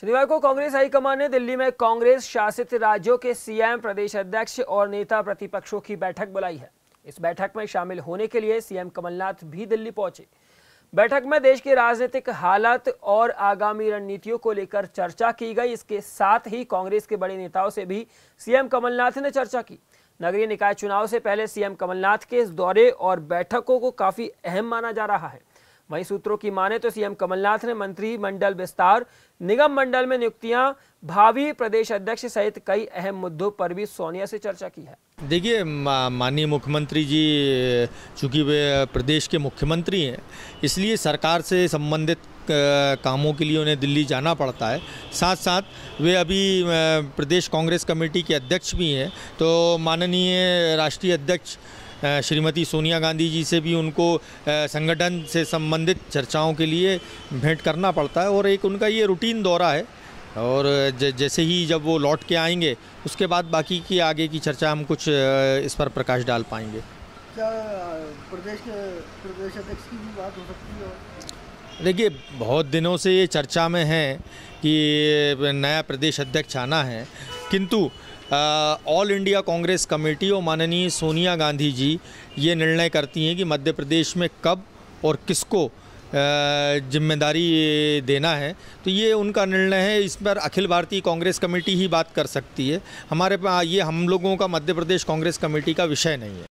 शनिवार को कांग्रेस हाईकमान ने दिल्ली में कांग्रेस शासित राज्यों के सीएम प्रदेश अध्यक्ष और नेता प्रतिपक्षों की बैठक बुलाई है इस बैठक में शामिल होने के लिए सीएम कमलनाथ भी दिल्ली पहुंचे बैठक में देश के राजनीतिक हालत और आगामी रणनीतियों को लेकर चर्चा की गई इसके साथ ही कांग्रेस के बड़े नेताओं से भी सीएम कमलनाथ ने चर्चा की नगरीय निकाय चुनाव से पहले सीएम कमलनाथ के इस दौरे और बैठकों को काफी अहम माना जा रहा है वहीं सूत्रों की माने तो सीएम कमलनाथ ने मंत्री मंडल विस्तार निगम मंडल में नियुक्तियां भावी प्रदेश अध्यक्ष सहित कई अहम मुद्दों पर भी सोनिया से चर्चा की है देखिए माननीय मुख्यमंत्री जी चूंकि वे प्रदेश के मुख्यमंत्री हैं इसलिए सरकार से संबंधित कामों के लिए उन्हें दिल्ली जाना पड़ता है साथ साथ वे अभी प्रदेश कांग्रेस कमेटी के अध्यक्ष भी हैं तो माननीय राष्ट्रीय अध्यक्ष श्रीमती सोनिया गांधी जी से भी उनको संगठन से संबंधित चर्चाओं के लिए भेंट करना पड़ता है और एक उनका ये रूटीन दौरा है और जैसे ही जब वो लौट के आएंगे उसके बाद बाकी की आगे की चर्चा हम कुछ इस पर प्रकाश डाल पाएंगे क्या प्रदेश प्रदेश अध्यक्ष की बात हो सकती है देखिए बहुत दिनों से ये चर्चा में है कि नया प्रदेश अध्यक्ष आना है किंतु ऑल इंडिया कांग्रेस कमेटी और माननीय सोनिया गांधी जी ये निर्णय करती हैं कि मध्य प्रदेश में कब और किसको जिम्मेदारी देना है तो ये उनका निर्णय है इस पर अखिल भारतीय कांग्रेस कमेटी ही बात कर सकती है हमारे ये हम लोगों का मध्य प्रदेश कांग्रेस कमेटी का विषय नहीं है